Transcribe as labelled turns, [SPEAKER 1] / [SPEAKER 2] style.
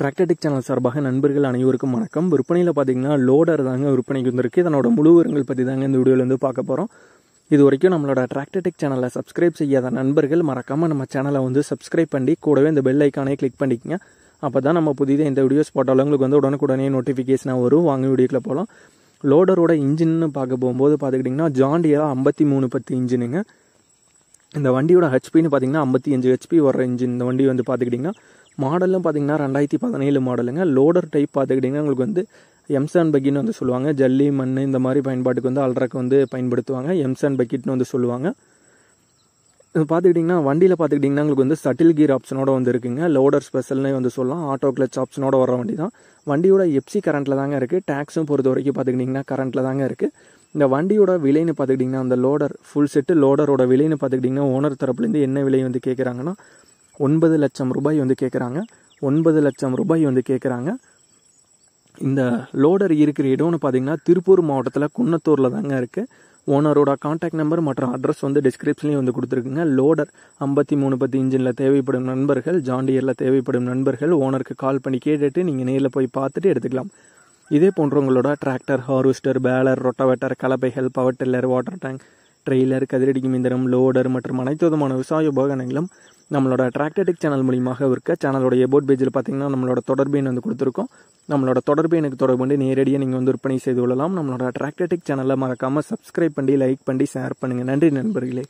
[SPEAKER 1] டிராக்டடிக் channel சார்பாக நண்பர்கள் அனைவருக்கும் வணக்கம் விற்பனையில் பார்த்தீங்கன்னா லோடர் தாங்க விற்பனைக்கு வந்திருக்கு இதனோட முழு பற்றி தாங்க இந்த வீடியோலேருந்து பார்க்க போகிறோம் இது வரைக்கும் நம்மளோட டிராக்டடிக் சேனலை சப்ஸ்கிரைப் செய்யாத நண்பர்கள் மறக்காமல் நம்ம சேனலை வந்து சப்ஸ்கிரைப் பண்ணி கூடவே இந்த பெல் ஐக்கானே கிளிக் பண்ணிக்கோங்க அப்போ தான் நம்ம புதிதாக இந்த வீடியோஸ் போட்டாலும் உங்களுக்கு வந்து உடனுக்குடனே நோட்டிஃபிகேஷனாக வரும் வாங்க வீடியோக்கில் போகலாம் லோடரோட இன்ஜின்னு பார்க்க போகும்போது பார்த்துக்கிட்டிங்கன்னா ஜாண்டியராக ஐம்பத்தி மூணு பத்து இன்ஜினுங்க இந்த வண்டியோட ஹெச்பின்னு பார்த்தீங்கன்னா ஐம்பத்தி அஞ்சு ஹெச்பி வர இன்ஜின் இந்த வண்டி வந்து பார்த்துக்கிட்டிங்கன்னா மாடலும் பார்த்தீங்கன்னா ரெண்டாயிரத்தி பதினேழு மாடலுங்க லோடர் டைப் பார்த்துக்கிட்டிங்கன்னா உங்களுக்கு வந்து எம்சான் பக்கின்னு வந்து சொல்லுவாங்க ஜல்லி மண் இந்த மாதிரி பயன்பாட்டுக்கு வந்து அல்ட்ராக்கு வந்து பயன்படுத்துவாங்க எம்சான் பக்கெட்னு வந்து சொல்லுவாங்க பார்த்துக்கிட்டிங்கன்னா வண்டியில் பார்த்துக்கிட்டிங்கன்னா உங்களுக்கு வந்து சட்டில் கீர் ஆப்ஷனோட வந்து இருக்குங்க லோடர் ஸ்பெஷல்னே வந்து சொல்லலாம் ஆட்டோ கிளச் ஆப்ஷனோட வர வண்டி தான் வண்டியோட எப்சி கரண்ட்டில் தாங்க இருக்குது டேக்ஸும் பொறுத்த வரைக்கும் பார்த்துக்கிட்டிங்கன்னா கரண்ட்டில் தாங்க இருக்குது இந்த வண்டியோட விலைன்னு பார்த்துக்கிட்டிங்கன்னா அந்த லோடர் ஃபுல் செட்டு லோடரோட விலைன்னு பார்த்துக்கிட்டிங்கன்னா ஓனர் தரப்புலேருந்து என்ன விலை வந்து கேட்குறாங்கன்னா ஒன்பது லட்சம் ரூபாய் வந்து கேட்குறாங்க ஒன்பது லட்சம் ரூபாய் வந்து கேட்குறாங்க இந்த லோடர் இருக்கிற இடம்னு பார்த்தீங்கன்னா திருப்பூர் மாவட்டத்தில் குன்னத்தூரில் தாங்க இருக்குது ஓனரோட காண்டாக்ட் நம்பர் மற்றும் அட்ரஸ் வந்து டிஸ்கிரிப்ஷன்லேயும் வந்து கொடுத்துருக்குங்க லோடர் ஐம்பத்தி மூணு பத்து இன்ஜினில் தேவைப்படும் நண்பர்கள் ஜாண்டியரில் தேவைப்படும் நண்பர்கள் ஓனருக்கு கால் பண்ணி கேட்டுட்டு நீங்கள் நேரில் போய் பார்த்துட்டு எடுத்துக்கலாம் இதே போன்றவங்களோட டிராக்டர் ஹார்வெஸ்டர் பேலர் ரொட்டவேட்டர் கலப்பைகள் power tiller water tank trailer கதிரடி மீந்திரம் லோடர் மற்றும் அனைத்து விதமான விவசாய உபகரணங்களும் நம்மளோட டிராக்டடிக் சேனல் மூலியமாக இருக்க சேனலோட எபோட் பேஜில் பார்த்தீங்கன்னா நம்மளோட தொடர்பு எண் வந்து கொடுத்துருக்கோம் நம்மளோட தொடர்பு எனக்கு தொடர்பு பண்ணி நேரடியாக நீங்கள் வந்து விற்பனை செய்து கொள்ளலாம் நம்மளோட டிராக்டடிக் சேனலை மறக்காமல் சப்ஸ்கிரைப் பண்ணி லைக் பண்ணி ஷேர் பண்ணுங்கள் நன்றி நண்பர்களே